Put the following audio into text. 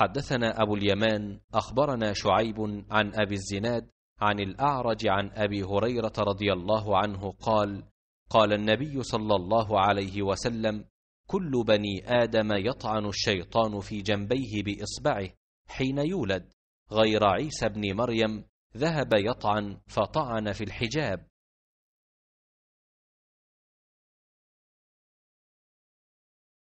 حدثنا أبو اليمان أخبرنا شعيب عن أبي الزناد عن الأعرج عن أبي هريرة رضي الله عنه قال قال النبي صلى الله عليه وسلم كل بني آدم يطعن الشيطان في جنبيه بإصبعه حين يولد غير عيسى بن مريم ذهب يطعن فطعن في الحجاب